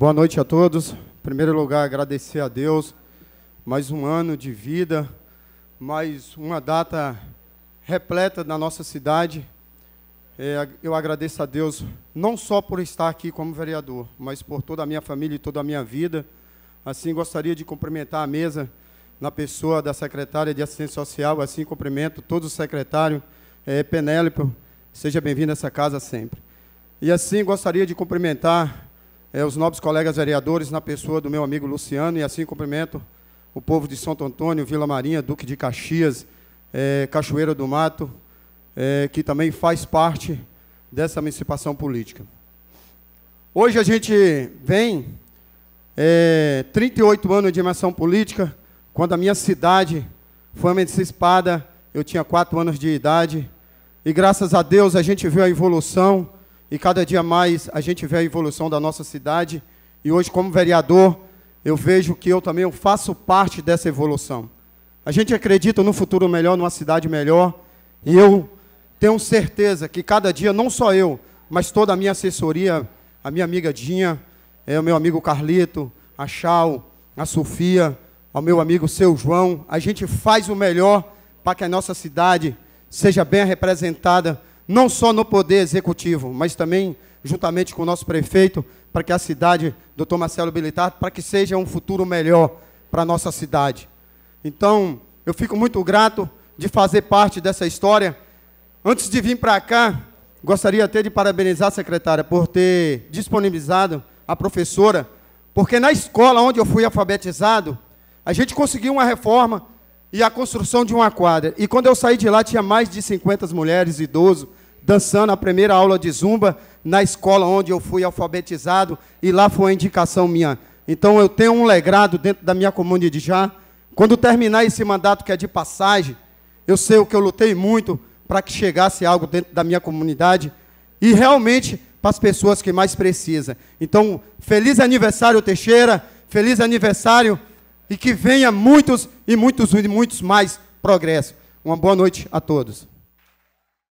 Boa noite a todos. Em primeiro lugar, agradecer a Deus mais um ano de vida, mais uma data repleta na nossa cidade. É, eu agradeço a Deus não só por estar aqui como vereador, mas por toda a minha família e toda a minha vida. Assim, gostaria de cumprimentar a mesa na pessoa da secretária de assistência social. Assim, cumprimento todo o secretário é, Penélope. Seja bem-vindo a essa casa sempre. E assim, gostaria de cumprimentar é, os nobres colegas vereadores, na pessoa do meu amigo Luciano, e assim cumprimento o povo de Santo Antônio, Vila Marinha, Duque de Caxias, é, Cachoeira do Mato, é, que também faz parte dessa emancipação política. Hoje a gente vem, é, 38 anos de emancipação política, quando a minha cidade foi emancipada, eu tinha 4 anos de idade, e graças a Deus a gente viu a evolução, e cada dia mais a gente vê a evolução da nossa cidade. E hoje, como vereador, eu vejo que eu também eu faço parte dessa evolução. A gente acredita no futuro melhor, numa cidade melhor, e eu tenho certeza que cada dia, não só eu, mas toda a minha assessoria, a minha amiga Dinha, é, o meu amigo Carlito, a Chau, a Sofia, ao meu amigo Seu João, a gente faz o melhor para que a nossa cidade seja bem representada não só no poder executivo, mas também juntamente com o nosso prefeito, para que a cidade, doutor Marcelo Bilitar, para que seja um futuro melhor para a nossa cidade. Então, eu fico muito grato de fazer parte dessa história. Antes de vir para cá, gostaria até de parabenizar a secretária por ter disponibilizado a professora, porque na escola onde eu fui alfabetizado, a gente conseguiu uma reforma e a construção de uma quadra. E quando eu saí de lá, tinha mais de 50 mulheres, idosos, dançando a primeira aula de zumba na escola onde eu fui alfabetizado e lá foi a indicação minha. Então eu tenho um legado dentro da minha comunidade já. Quando terminar esse mandato que é de passagem, eu sei o que eu lutei muito para que chegasse algo dentro da minha comunidade e realmente para as pessoas que mais precisam. Então, feliz aniversário Teixeira, feliz aniversário e que venha muitos e muitos e muitos mais progresso. Uma boa noite a todos.